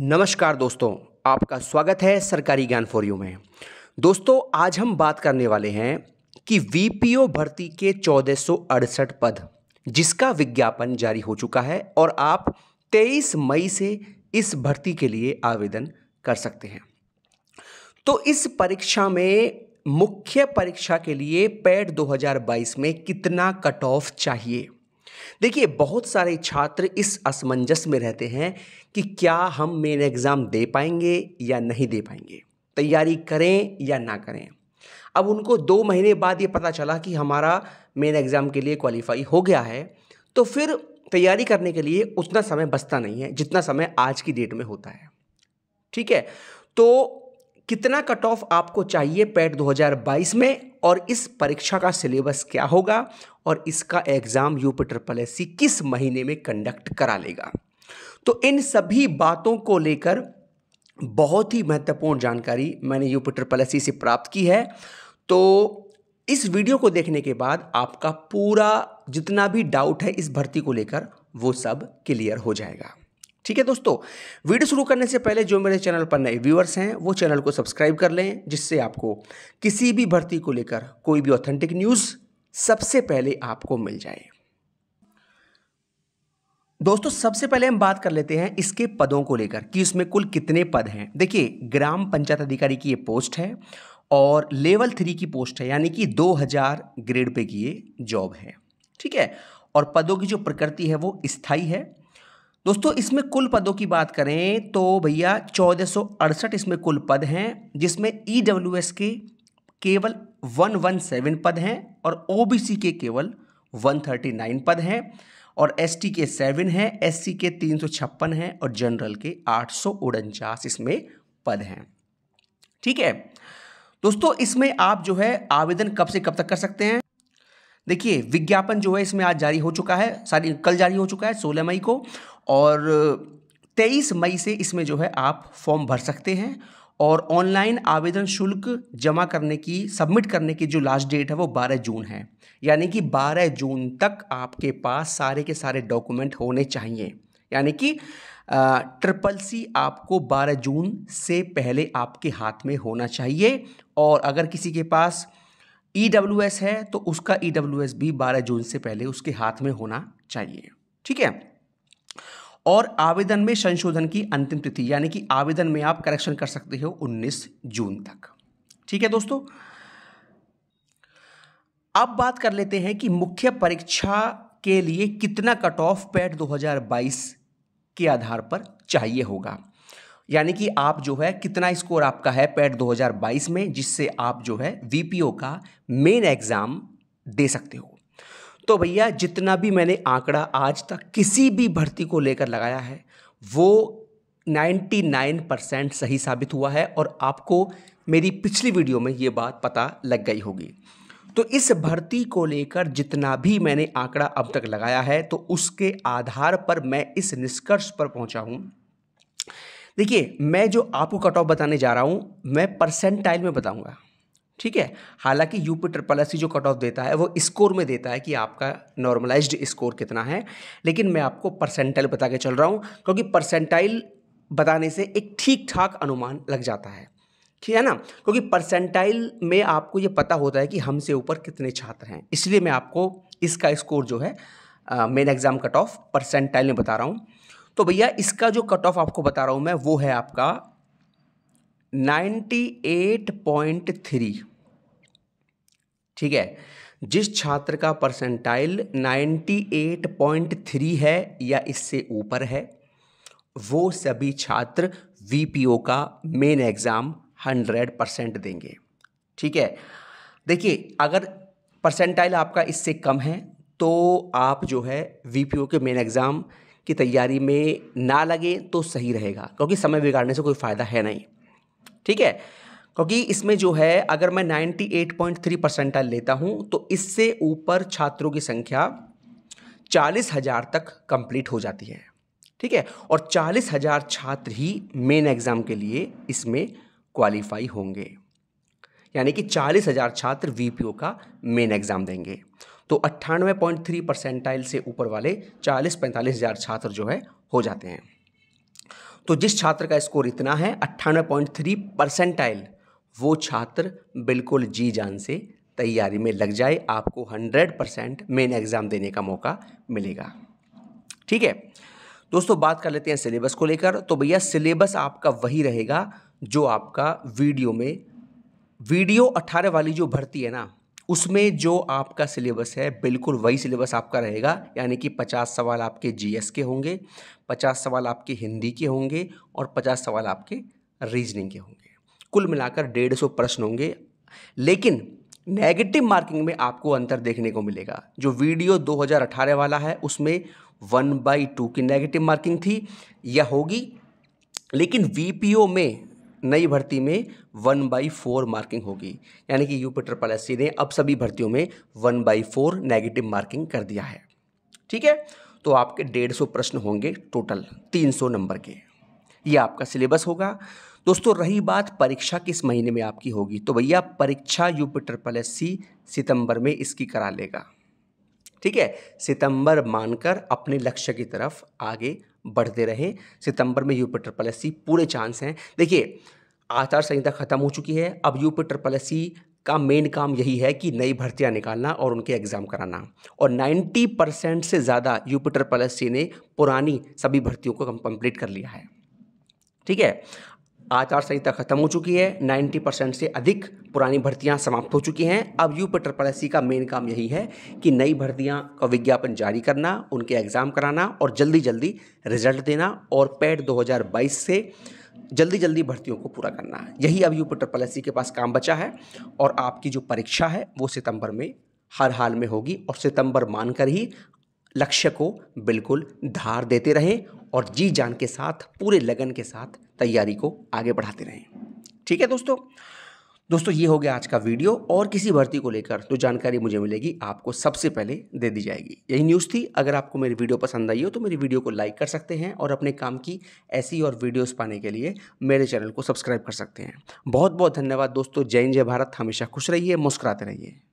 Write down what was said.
नमस्कार दोस्तों आपका स्वागत है सरकारी ज्ञान फॉर यू में दोस्तों आज हम बात करने वाले हैं कि वीपीओ भर्ती के चौदह पद जिसका विज्ञापन जारी हो चुका है और आप 23 मई से इस भर्ती के लिए आवेदन कर सकते हैं तो इस परीक्षा में मुख्य परीक्षा के लिए पैड 2022 में कितना कट ऑफ चाहिए देखिए बहुत सारे छात्र इस असमंजस में रहते हैं कि क्या हम मेन एग्ज़ाम दे पाएंगे या नहीं दे पाएंगे तैयारी करें या ना करें अब उनको दो महीने बाद ये पता चला कि हमारा मेन एग्ज़ाम के लिए क्वालिफाई हो गया है तो फिर तैयारी करने के लिए उतना समय बचता नहीं है जितना समय आज की डेट में होता है ठीक है तो कितना कट ऑफ आपको चाहिए पैट 2022 e में और इस परीक्षा का सिलेबस क्या होगा और इसका एग्ज़ाम यूपिटर ट्रिपल किस महीने में कंडक्ट करा लेगा तो इन सभी बातों को लेकर बहुत ही महत्वपूर्ण जानकारी मैंने यूपिटर पॉलिसी से प्राप्त की है तो इस वीडियो को देखने के बाद आपका पूरा जितना भी डाउट है इस भर्ती को लेकर वो सब क्लियर हो जाएगा ठीक है दोस्तों वीडियो शुरू करने से पहले जो मेरे चैनल पर नए व्यूअर्स हैं वो चैनल को सब्सक्राइब कर लें जिससे आपको किसी भी भर्ती को लेकर कोई भी ऑथेंटिक न्यूज़ सबसे पहले आपको मिल जाए दोस्तों सबसे पहले हम बात कर लेते हैं इसके पदों को लेकर कि इसमें कुल कितने पद हैं देखिए ग्राम पंचायत अधिकारी की ये पोस्ट है और लेवल थ्री की पोस्ट है यानी कि 2000 ग्रेड पे की ये जॉब है ठीक है और पदों की जो प्रकृति है वो स्थाई है दोस्तों इसमें कुल पदों की बात करें तो भैया चौदह इसमें कुल पद हैं जिसमें ई e के केवल 117 पद हैं और ओ के केवल 139 पद हैं और एस के सेवन हैं एस के तीन सौ छप्पन हैं और जनरल के आठ सौ इसमें पद हैं ठीक है दोस्तों इसमें आप जो है आवेदन कब से कब तक कर सकते हैं देखिए विज्ञापन जो है इसमें आज जारी हो चुका है सारी कल जारी हो चुका है सोलह मई को और तेईस मई से इसमें जो है आप फॉर्म भर सकते हैं और ऑनलाइन आवेदन शुल्क जमा करने की सबमिट करने की जो लास्ट डेट है वो 12 जून है यानी कि 12 जून तक आपके पास सारे के सारे डॉक्यूमेंट होने चाहिए यानी कि ट्रिपल सी आपको 12 जून से पहले आपके हाथ में होना चाहिए और अगर किसी के पास ई है तो उसका ई भी बारह जून से पहले उसके हाथ में होना चाहिए ठीक है और आवेदन में संशोधन की अंतिम तिथि यानी कि आवेदन में आप करेक्शन कर सकते हो 19 जून तक ठीक है दोस्तों अब बात कर लेते हैं कि मुख्य परीक्षा के लिए कितना कट ऑफ पैट 2022 के आधार पर चाहिए होगा यानी कि आप जो है कितना स्कोर आपका है पैट 2022 में जिससे आप जो है वीपीओ का मेन एग्ज़ाम दे सकते हो तो भैया जितना भी मैंने आंकड़ा आज तक किसी भी भर्ती को लेकर लगाया है वो 99 परसेंट सही साबित हुआ है और आपको मेरी पिछली वीडियो में ये बात पता लग गई होगी तो इस भर्ती को लेकर जितना भी मैंने आंकड़ा अब तक लगाया है तो उसके आधार पर मैं इस निष्कर्ष पर पहुंचा हूं देखिए मैं जो आपको कट ऑफ बताने जा रहा हूं मैं परसेंटाइल में बताऊंगा ठीक है हालांकि यूपी ट्रिपल एस जो कट ऑफ देता है वो स्कोर में देता है कि आपका नॉर्मलाइज्ड स्कोर कितना है लेकिन मैं आपको परसेंटाइल बता के चल रहा हूँ क्योंकि परसेंटाइल बताने से एक ठीक ठाक अनुमान लग जाता है ठीक है ना क्योंकि परसेंटाइल में आपको ये पता होता है कि हमसे ऊपर कितने छात्र हैं इसलिए मैं आपको इसका स्कोर जो है main exam cut off percentile में बता रहा हूँ तो भैया इसका जो कट ऑफ आपको बता रहा हूँ मैं वो है आपका 98.3 ठीक है जिस छात्र का परसेंटाइल 98.3 है या इससे ऊपर है वो सभी छात्र वीपीओ का मेन एग्ज़ाम 100 परसेंट देंगे ठीक है देखिए अगर परसेंटाइल आपका इससे कम है तो आप जो है वीपीओ के मेन एग्ज़ाम की तैयारी में ना लगे तो सही रहेगा क्योंकि समय बिगाड़ने से कोई फ़ायदा है नहीं ठीक है क्योंकि इसमें जो है अगर मैं 98.3 परसेंटाइल लेता हूँ तो इससे ऊपर छात्रों की संख्या चालीस हज़ार तक कंप्लीट हो जाती है ठीक है और चालीस हज़ार छात्र ही मेन एग्ज़ाम के लिए इसमें क्वालिफाई होंगे यानी कि चालीस हज़ार छात्र वीपीओ का मेन एग्ज़ाम देंगे तो अट्ठानवे पॉइंट थ्री परसेंटाइल से ऊपर वाले चालीस पैंतालीस हज़ार छात्र जो है हो जाते हैं तो जिस छात्र का स्कोर इतना है अट्ठानवे पॉइंट थ्री परसेंटाइल वो छात्र बिल्कुल जी जान से तैयारी में लग जाए आपको हंड्रेड परसेंट मेन एग्ज़ाम देने का मौका मिलेगा ठीक है दोस्तों बात कर लेते हैं सिलेबस को लेकर तो भैया सिलेबस आपका वही रहेगा जो आपका वीडियो में वीडियो अट्ठारह वाली जो भर्ती है ना उसमें जो आपका सिलेबस है बिल्कुल वही सिलेबस आपका रहेगा यानी कि पचास सवाल आपके जीएस के होंगे पचास सवाल आपके हिंदी के होंगे और पचास सवाल आपके रीजनिंग के होंगे कुल मिलाकर डेढ़ सौ प्रश्न होंगे लेकिन नेगेटिव मार्किंग में आपको अंतर देखने को मिलेगा जो वीडियो 2018 वाला है उसमें वन बाई टू की नेगेटिव मार्किंग थी या होगी लेकिन वीपीओ में नई भर्ती में वन बाई फोर मार्किंग होगी यानी कि यूपिटर पॉलिसी ने अब सभी भर्तियों में one by four negative marking कर दिया है ठीक है तो आपके डेढ़ सौ प्रश्न होंगे टोटल तीन सौ नंबर के ये आपका सिलेबस होगा दोस्तों रही बात परीक्षा किस महीने में आपकी होगी तो भैया परीक्षा यूपीटर प्लस सितंबर में इसकी करा लेगा ठीक है सितंबर मानकर अपने लक्ष्य की तरफ आगे बढ़ते रहें सितंबर में यूपी ट्रिपल एस सी पूरे चांस हैं देखिए आचार संहिता खत्म हो चुकी है अब यूपी ट्रिपल एस सी का मेन काम यही है कि नई भर्तियां निकालना और उनके एग्ज़ाम कराना और 90 परसेंट से ज़्यादा यूपीटर ट्रिपल सी ने पुरानी सभी भर्तियों को कंप्लीट कर लिया है ठीक है आचार संहिता खत्म हो चुकी है 90 परसेंट से अधिक पुरानी भर्तियां समाप्त हो चुकी हैं अब यू पी ट्रिपल एस का मेन काम यही है कि नई भर्तियां का विज्ञापन जारी करना उनके एग्ज़ाम कराना और जल्दी जल्दी रिजल्ट देना और पैड 2022 e से जल्दी जल्दी भर्तियों को पूरा करना यही अब यू पी ट्रिपल एस के पास काम बचा है और आपकी जो परीक्षा है वो सितंबर में हर हाल में होगी और सितंबर मानकर ही लक्ष्य को बिल्कुल धार देते रहें और जी जान के साथ पूरे लगन के साथ तैयारी को आगे बढ़ाते रहें ठीक है दोस्तों दोस्तों ये हो गया आज का वीडियो और किसी भर्ती को लेकर जो तो जानकारी मुझे मिलेगी आपको सबसे पहले दे दी जाएगी यही न्यूज़ थी अगर आपको मेरी वीडियो पसंद आई हो तो मेरी वीडियो को लाइक कर सकते हैं और अपने काम की ऐसी और वीडियोस पाने के लिए मेरे चैनल को सब्सक्राइब कर सकते हैं बहुत बहुत धन्यवाद दोस्तों जय जय भारत हमेशा खुश रहिए मुस्कुराते रहिए